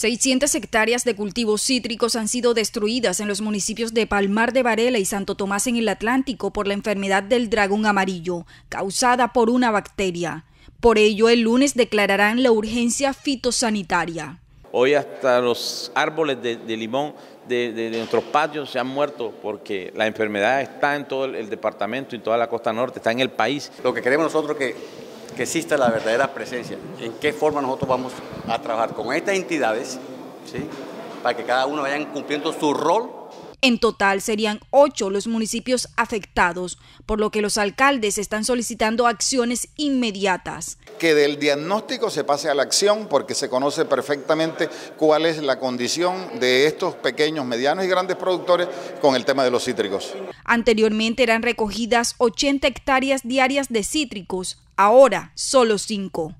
600 hectáreas de cultivos cítricos han sido destruidas en los municipios de Palmar de Varela y Santo Tomás en el Atlántico por la enfermedad del dragón amarillo, causada por una bacteria. Por ello, el lunes declararán la urgencia fitosanitaria. Hoy hasta los árboles de, limón de, nuestros patios se han muerto porque la enfermedad está en todo el, el departamento, y toda la costa norte, está en el país. Lo que queremos nosotros es que que exista la verdadera presencia. ¿En qué forma nosotros vamos a trabajar con estas entidades? Para que cada uno vaya cumpliendo su rol en total serían ocho los municipios afectados, por lo que los alcaldes están solicitando acciones inmediatas. Que del diagnóstico se pase a la acción porque se conoce perfectamente cuál es la condición de estos pequeños, medianos y grandes productores con el tema de los cítricos. Anteriormente eran recogidas 80 hectáreas diarias de cítricos. Ahora, solo cinco.